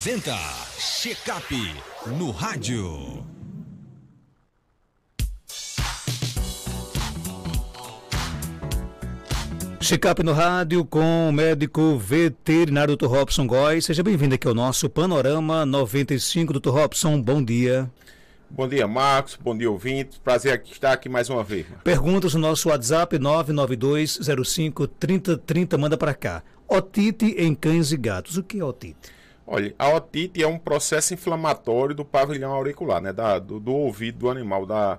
Apresenta Checkup no rádio. Checkup no rádio com o médico veterinário Dr. Robson Góes. Seja bem-vindo aqui ao nosso Panorama 95. Dr. Robson, bom dia. Bom dia, Marcos. Bom dia, ouvintes. Prazer estar aqui mais uma vez. Perguntas no nosso WhatsApp 992053030. Manda para cá. Otite em cães e gatos. O que é otite? Olha, a otite é um processo inflamatório do pavilhão auricular, né? Da, do, do ouvido do animal, da,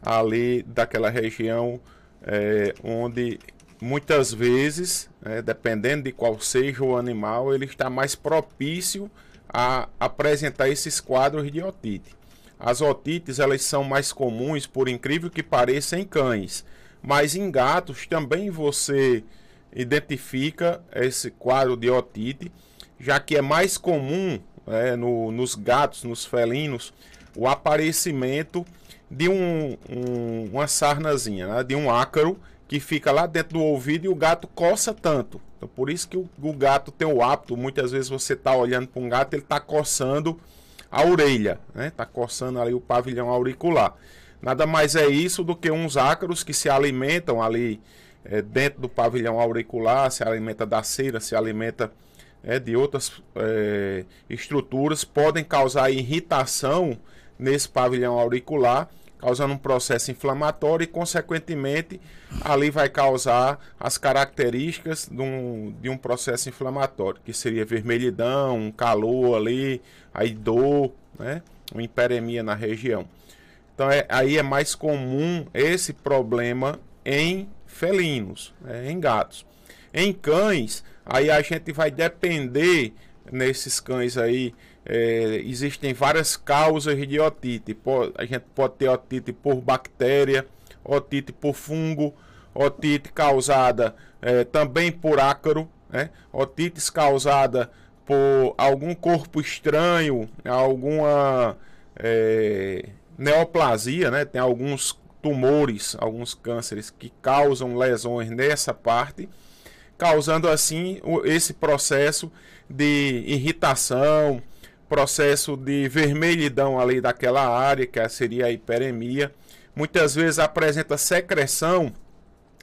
ali daquela região é, onde muitas vezes, é, dependendo de qual seja o animal, ele está mais propício a apresentar esses quadros de otite. As otites elas são mais comuns, por incrível que pareça, em cães, mas em gatos também você identifica esse quadro de otite já que é mais comum é, no, nos gatos, nos felinos, o aparecimento de um, um, uma sarnazinha, né? de um ácaro que fica lá dentro do ouvido e o gato coça tanto. Então, por isso que o, o gato tem o hábito, muitas vezes você está olhando para um gato, ele está coçando a orelha, está né? Tá coçando ali o pavilhão auricular. Nada mais é isso do que uns ácaros que se alimentam ali é, dentro do pavilhão auricular, se alimenta da cera, se alimenta é, de outras é, estruturas podem causar irritação nesse pavilhão auricular, causando um processo inflamatório e, consequentemente, ali vai causar as características de um, de um processo inflamatório, que seria vermelhidão, calor ali, aí dor, né? Uma hiperemia na região. Então, é, aí é mais comum esse problema em felinos, né? em gatos. Em cães, Aí a gente vai depender nesses cães aí. É, existem várias causas de otite. A gente pode ter otite por bactéria, otite por fungo, otite causada é, também por ácaro, né? otites causada por algum corpo estranho, alguma é, neoplasia, né? tem alguns tumores, alguns cânceres que causam lesões nessa parte causando assim esse processo de irritação, processo de vermelhidão ali daquela área, que seria a hiperemia. Muitas vezes apresenta secreção,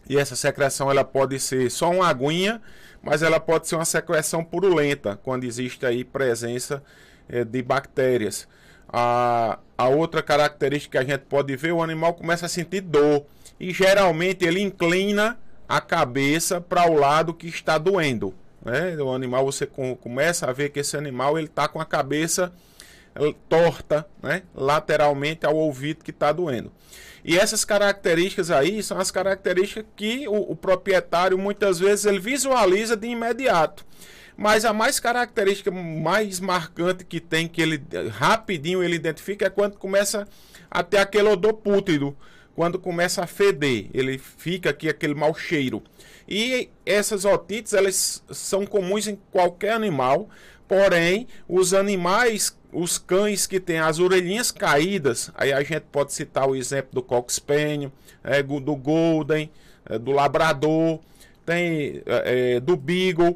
e essa secreção ela pode ser só uma aguinha, mas ela pode ser uma secreção purulenta, quando existe aí presença é, de bactérias. A, a outra característica que a gente pode ver, o animal começa a sentir dor, e geralmente ele inclina a cabeça para o lado que está doendo. Né? O animal você com, começa a ver que esse animal ele está com a cabeça eh, torta, né? lateralmente ao ouvido que está doendo. E essas características aí são as características que o, o proprietário muitas vezes ele visualiza de imediato. Mas a mais característica mais marcante que tem que ele eh, rapidinho ele identifica é quando começa a ter aquele odor pútrido quando começa a feder, ele fica aqui aquele mau cheiro. E essas otites, elas são comuns em qualquer animal, porém, os animais, os cães que têm as orelhinhas caídas, aí a gente pode citar o exemplo do Cox Spaniel, é, do Golden, é, do Labrador, tem é, é do Beagle,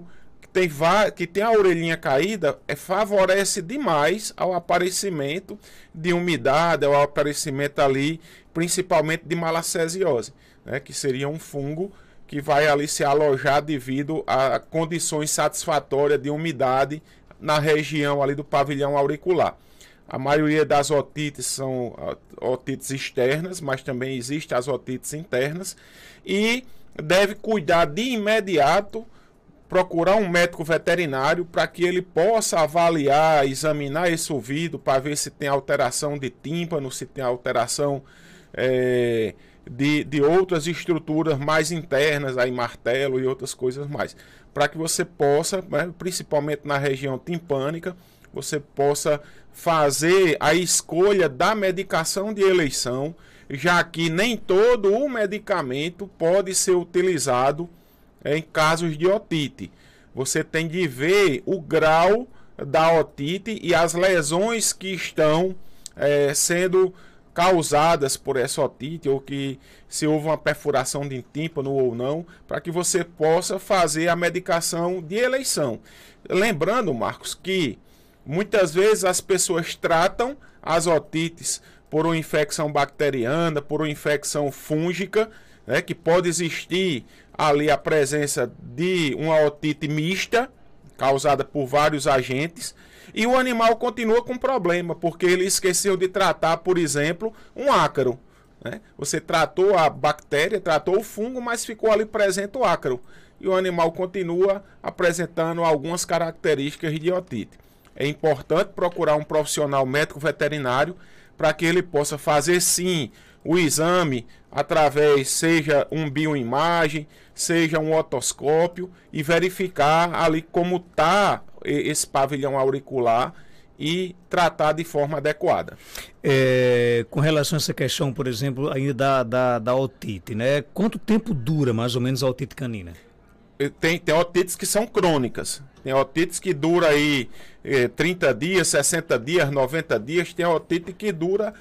tem, que tem a orelhinha caída é, favorece demais ao aparecimento de umidade, ao aparecimento ali, principalmente de malacesiose, né, que seria um fungo que vai ali se alojar devido a condições satisfatórias de umidade na região ali do pavilhão auricular. A maioria das otites são ah, otites externas, mas também existem as otites internas e deve cuidar de imediato procurar um médico veterinário para que ele possa avaliar, examinar esse ouvido para ver se tem alteração de tímpano, se tem alteração é, de, de outras estruturas mais internas, aí martelo e outras coisas mais, para que você possa, né, principalmente na região timpânica, você possa fazer a escolha da medicação de eleição, já que nem todo o medicamento pode ser utilizado em casos de otite. Você tem de ver o grau da otite e as lesões que estão é, sendo causadas por essa otite ou que se houve uma perfuração de tímpano ou não, para que você possa fazer a medicação de eleição. Lembrando, Marcos, que muitas vezes as pessoas tratam as otites por uma infecção bacteriana, por uma infecção fúngica, né, que pode existir ali a presença de uma otite mista, causada por vários agentes, e o animal continua com problema, porque ele esqueceu de tratar, por exemplo, um ácaro. Né? Você tratou a bactéria, tratou o fungo, mas ficou ali presente o ácaro. E o animal continua apresentando algumas características de otite. É importante procurar um profissional médico veterinário para que ele possa fazer sim o exame através seja um bioimagem, seja um otoscópio e verificar ali como está esse pavilhão auricular e tratar de forma adequada. É, com relação a essa questão, por exemplo, ainda da, da, da otite, né? Quanto tempo dura mais ou menos a otite canina? É, tem, tem otites que são crônicas. Tem otites que dura aí eh, é, 30 dias, 60 dias, 90 dias. Tem otite que dura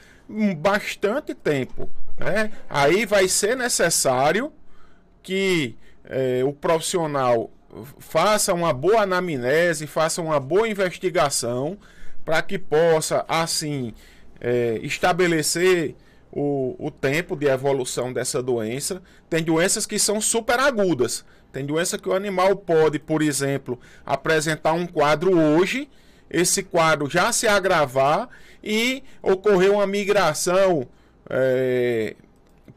bastante tempo. Né? Aí vai ser necessário que é, o profissional faça uma boa anamnese, faça uma boa investigação, para que possa, assim, é, estabelecer o, o tempo de evolução dessa doença. Tem doenças que são super agudas. Tem doença que o animal pode, por exemplo, apresentar um quadro hoje, esse quadro já se agravar e ocorreu uma migração é,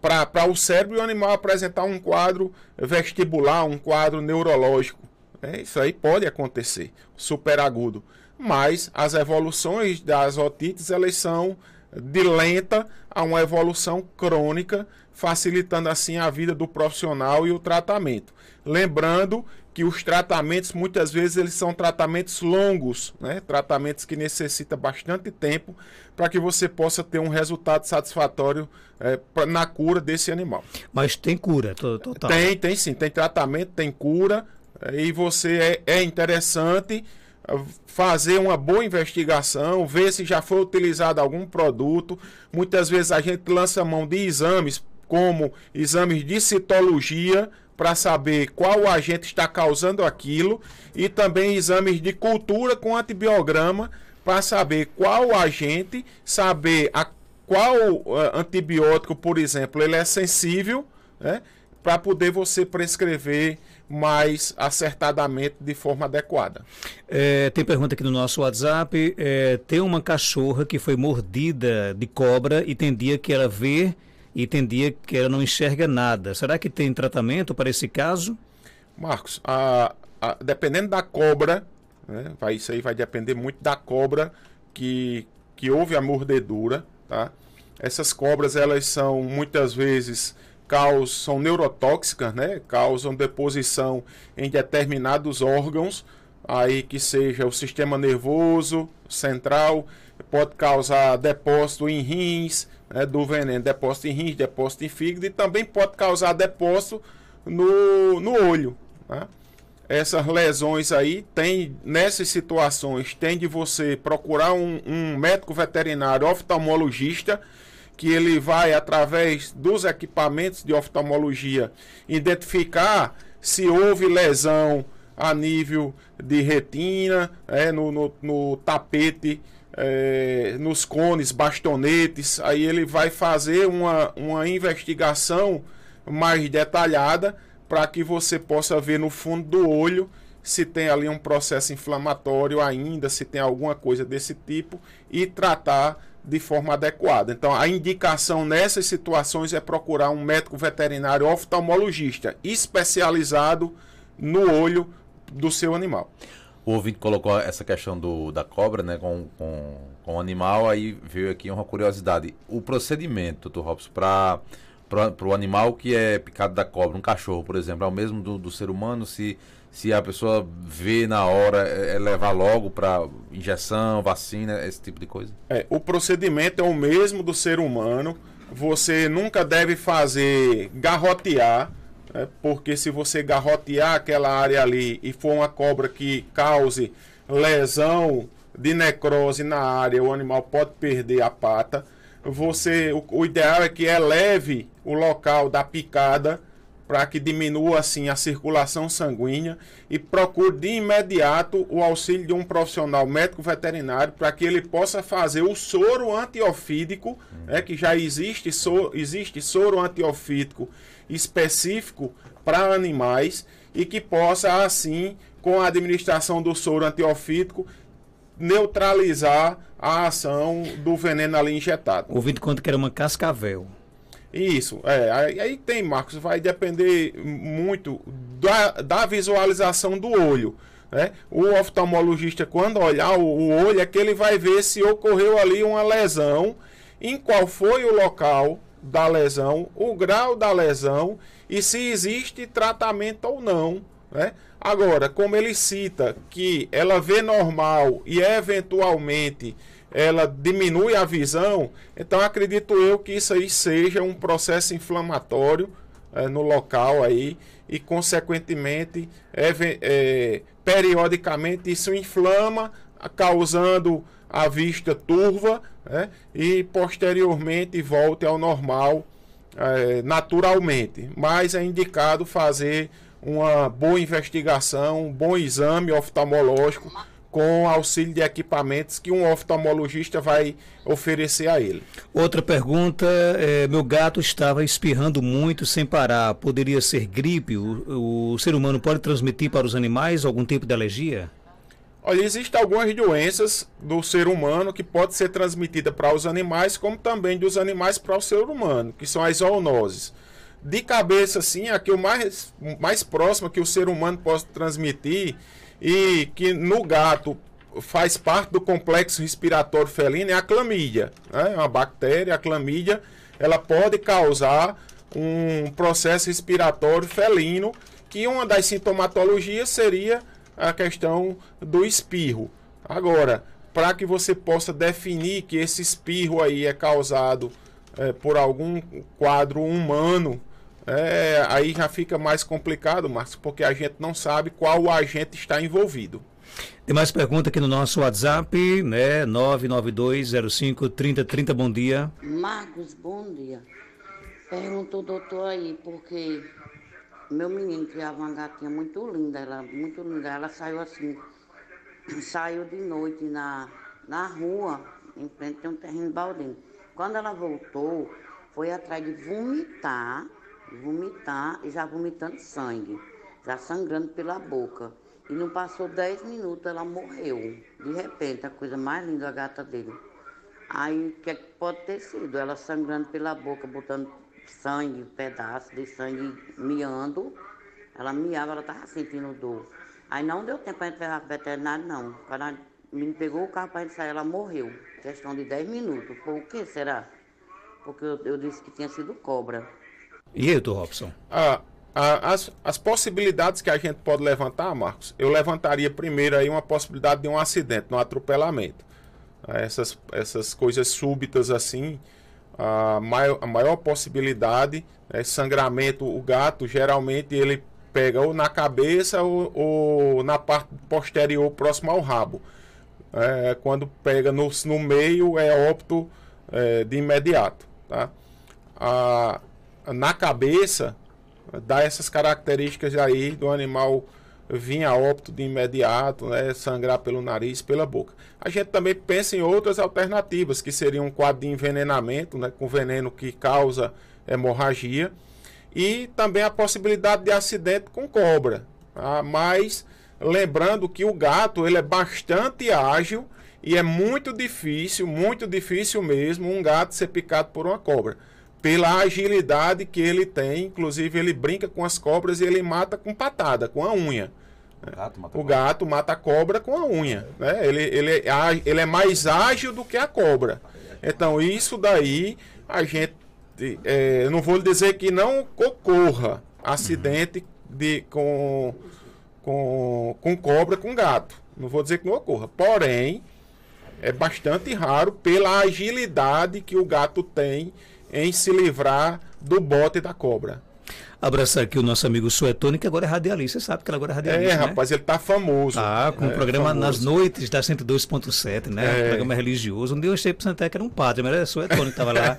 para o cérebro e o animal apresentar um quadro vestibular, um quadro neurológico. É, isso aí pode acontecer, superagudo. Mas as evoluções das otites, elas são de lenta a uma evolução crônica, facilitando assim a vida do profissional e o tratamento. Lembrando que os tratamentos muitas vezes eles são tratamentos longos, né? Tratamentos que necessita bastante tempo para que você possa ter um resultado satisfatório é, pra, na cura desse animal. Mas tem cura total? Tem, né? tem sim, tem tratamento, tem cura é, e você é, é interessante é, fazer uma boa investigação, ver se já foi utilizado algum produto. Muitas vezes a gente lança mão de exames como exames de citologia, para saber qual agente está causando aquilo e também exames de cultura com antibiograma para saber qual agente, saber a qual uh, antibiótico, por exemplo, ele é sensível, né? Para poder você prescrever mais acertadamente, de forma adequada. É, tem pergunta aqui no nosso WhatsApp. É, tem uma cachorra que foi mordida de cobra e tem dia que ela vê e tem dia que ela não enxerga nada. Será que tem tratamento para esse caso? Marcos, a, a, dependendo da cobra, né, vai, isso aí vai depender muito da cobra que, que houve a mordedura, tá? Essas cobras, elas são muitas vezes causam, são neurotóxicas, né? Causam deposição em determinados órgãos, aí que seja o sistema nervoso central, pode causar depósito em rins, né, do veneno, depósito em rins, depósito em fígado e também pode causar depósito no, no olho. Né? Essas lesões aí tem, nessas situações, tem de você procurar um, um médico veterinário oftalmologista que ele vai, através dos equipamentos de oftalmologia, identificar se houve lesão a nível de retina, é, no, no, no tapete, é, nos cones, bastonetes. Aí ele vai fazer uma, uma investigação mais detalhada para que você possa ver no fundo do olho se tem ali um processo inflamatório ainda, se tem alguma coisa desse tipo e tratar de forma adequada. Então, a indicação nessas situações é procurar um médico veterinário oftalmologista especializado no olho do seu animal. O ouvinte colocou essa questão do, da cobra, né, com, com, com o animal, aí veio aqui uma curiosidade. O procedimento, doutor Robson, para para o animal que é picado da cobra, um cachorro, por exemplo, é o mesmo do, do ser humano, se, se a pessoa vê na hora, é, é levar logo para injeção, vacina, esse tipo de coisa? É, o procedimento é o mesmo do ser humano, você nunca deve fazer garrotear, é, porque se você garrotear aquela área ali e for uma cobra que cause lesão de necrose na área, o animal pode perder a pata. Você, o, o ideal é que eleve o local da picada para que diminua assim a circulação sanguínea e procure de imediato o auxílio de um profissional médico veterinário para que ele possa fazer o soro antiofídico, né, que já existe soro, existe soro antiofídico específico para animais e que possa assim, com a administração do soro antiofídico, neutralizar a ação do veneno ali injetado. Ouvido quando que era uma cascavel. Isso, é. Aí, aí, tem, Marcos, vai depender muito da, da visualização do olho. Né? O oftalmologista, quando olhar o, o olho, é que ele vai ver se ocorreu ali uma lesão, em qual foi o local da lesão, o grau da lesão e se existe tratamento ou não. Né? Agora, como ele cita que ela vê normal e eventualmente ela diminui a visão, então acredito eu que isso aí seja um processo inflamatório é, no local aí e consequentemente é, é, periodicamente isso inflama causando a vista turva né, e posteriormente volte ao normal eh, naturalmente mas é indicado fazer uma boa investigação um bom exame oftalmológico com auxílio de equipamentos que um oftalmologista vai oferecer a ele. Outra pergunta: é, meu gato estava espirrando muito sem parar. Poderia ser gripe? O, o ser humano pode transmitir para os animais algum tipo de alergia? Olha, existem algumas doenças do ser humano que pode ser transmitida para os animais, como também dos animais para o ser humano, que são as zoonoses. De cabeça, sim, a que o mais, mais próximo que o ser humano pode transmitir e que no gato faz parte do complexo respiratório felino é a clamídia. Né? É uma bactéria, a clamídia, ela pode causar um processo respiratório felino, que uma das sintomatologias seria a questão do espirro. Agora, para que você possa definir que esse espirro aí é causado é, por algum quadro humano, é, aí já fica mais complicado, Marcos, porque a gente não sabe qual agente está envolvido. Tem mais pergunta aqui no nosso WhatsApp, né? 992053030, bom dia. Marcos, bom dia. Perguntou o doutor aí, porque meu menino criava uma gatinha muito linda, ela muito linda, ela saiu assim, saiu de noite na, na rua, em frente a um terreno baldinho. Quando ela voltou, foi atrás de vomitar vomitar e já vomitando sangue, já sangrando pela boca. E não passou dez minutos, ela morreu. De repente, a coisa mais linda, a gata dele. Aí, o que, é que pode ter sido? Ela sangrando pela boca, botando sangue, pedaço de sangue, miando. Ela miava, ela estava sentindo dor. Aí não deu tempo para gente pegar veterinário, não. O cara me pegou o carro para gente sair, ela morreu. Questão de 10 minutos. Por que será? Porque eu, eu disse que tinha sido cobra. E aí, doutor Robson? Ah, ah, as, as possibilidades que a gente pode levantar, Marcos, eu levantaria primeiro aí uma possibilidade de um acidente, um atropelamento. Ah, essas, essas coisas súbitas assim, a maior, a maior possibilidade é sangramento. O gato geralmente ele pega ou na cabeça ou, ou na parte posterior próximo ao rabo. É, quando pega no, no meio é óbito é, de imediato. Tá? A, ah, na cabeça dá essas características aí do animal vir a óbito de imediato, né, sangrar pelo nariz, pela boca. A gente também pensa em outras alternativas, que seria um quadro de envenenamento, né, com veneno que causa hemorragia, e também a possibilidade de acidente com cobra. Tá? Mas lembrando que o gato ele é bastante ágil e é muito difícil, muito difícil mesmo, um gato ser picado por uma cobra pela agilidade que ele tem. Inclusive, ele brinca com as cobras e ele mata com patada, com a unha. O gato mata, o gato mata a cobra com a unha. Né? Ele, ele, é, ele é mais ágil do que a cobra. Então, isso daí a gente. É, não vou dizer que não ocorra acidente de, com, com, com cobra com gato. Não vou dizer que não ocorra. Porém, é bastante raro pela agilidade que o gato tem em se livrar do bote da cobra. Abraçar aqui o nosso amigo Suetone, que agora é radialista. Você sabe que ele agora é, é radialista. É, né? rapaz, ele tá famoso. Ah, com o é, um programa famoso. nas noites da 102.7, né? É. Um programa religioso. Um dia eu achei pro Santé que era um padre, mas era Suetone que tava lá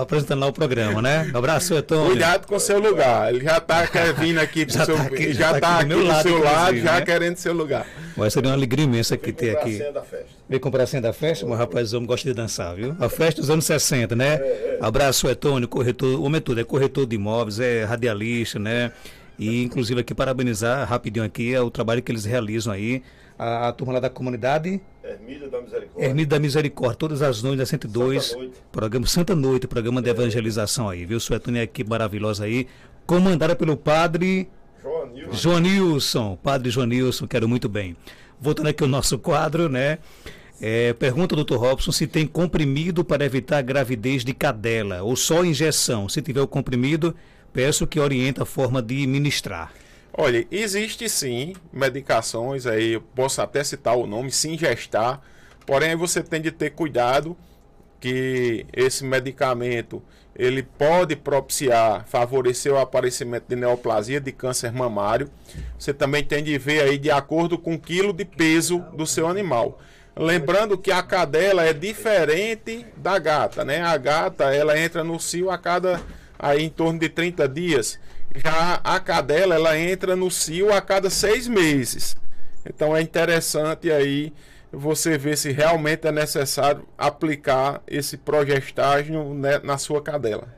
apresentando lá o programa, né? Um abraço, Suetone. Cuidado com seu lugar. Ele já tá vindo aqui pro já seu. Tá aqui, já, já tá aqui, tá aqui do, seu lado, já né? querendo seu lugar. Vai ser uma alegria imensa que ter aqui. Vem comprar a senha da festa. Vem comprar a senha da festa, meu rapaz, homem gosta de dançar, viu? A festa dos anos 60, né? É, é. Abraço, Etônio, é corretor, homem é tudo, é corretor de imóveis, é radialista, né? E inclusive aqui parabenizar rapidinho aqui é o trabalho que eles realizam aí. A, a turma lá da comunidade. Ermida da Misericórdia. Ermida da Misericórdia, todas as noites da 102. Santa noite. Programa Santa Noite, programa de é. evangelização aí, viu? Suetônia aqui maravilhosa aí. Comandada pelo padre Joanilson, padre Joanilson, quero muito bem. Voltando aqui ao nosso quadro, né? É, pergunta o doutor Robson se tem comprimido para evitar gravidez de cadela ou só injeção. Se tiver o comprimido, peço que oriente a forma de ministrar. Olha, existe sim medicações aí, eu posso até citar o nome, Singestar, porém você tem de ter cuidado que esse medicamento ele pode propiciar, favorecer o aparecimento de neoplasia de câncer mamário. Você também tem de ver aí de acordo com o quilo de peso do seu animal. Lembrando que a cadela é diferente da gata, né? A gata ela entra no cio a cada aí em torno de 30 dias. Já a cadela ela entra no cio a cada seis meses. Então é interessante aí você vê se realmente é necessário aplicar esse progestágeno né, na sua cadela.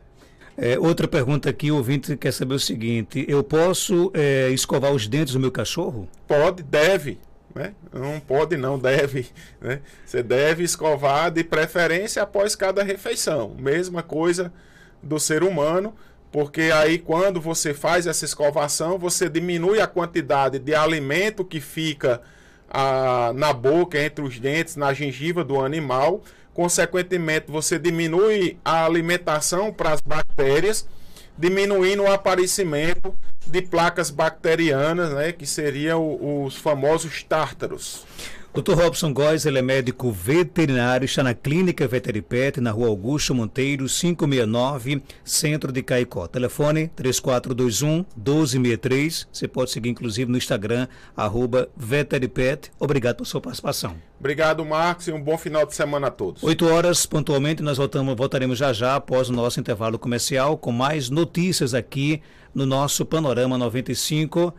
É, outra pergunta aqui, o ouvinte quer saber o seguinte: eu posso é, escovar os dentes do meu cachorro? Pode, deve. Né? Não pode, não, deve. Né? Você deve escovar de preferência após cada refeição. Mesma coisa do ser humano, porque aí quando você faz essa escovação, você diminui a quantidade de alimento que fica a, na boca, entre os dentes, na gengiva do animal. Consequentemente, você diminui a alimentação para as bactérias, diminuindo o aparecimento de placas bacterianas, né, que seriam os famosos tártaros. Dr. Robson Góes, ele é médico veterinário, está na Clínica Veteripet, na rua Augusto Monteiro, 569, centro de Caicó. Telefone 3421-1263. Você pode seguir, inclusive, no Instagram, arroba Veteripet. Obrigado pela sua participação. Obrigado, Marcos, e um bom final de semana a todos. Oito horas, pontualmente, nós voltamos, voltaremos já já, após o nosso intervalo comercial, com mais notícias aqui no nosso Panorama 95.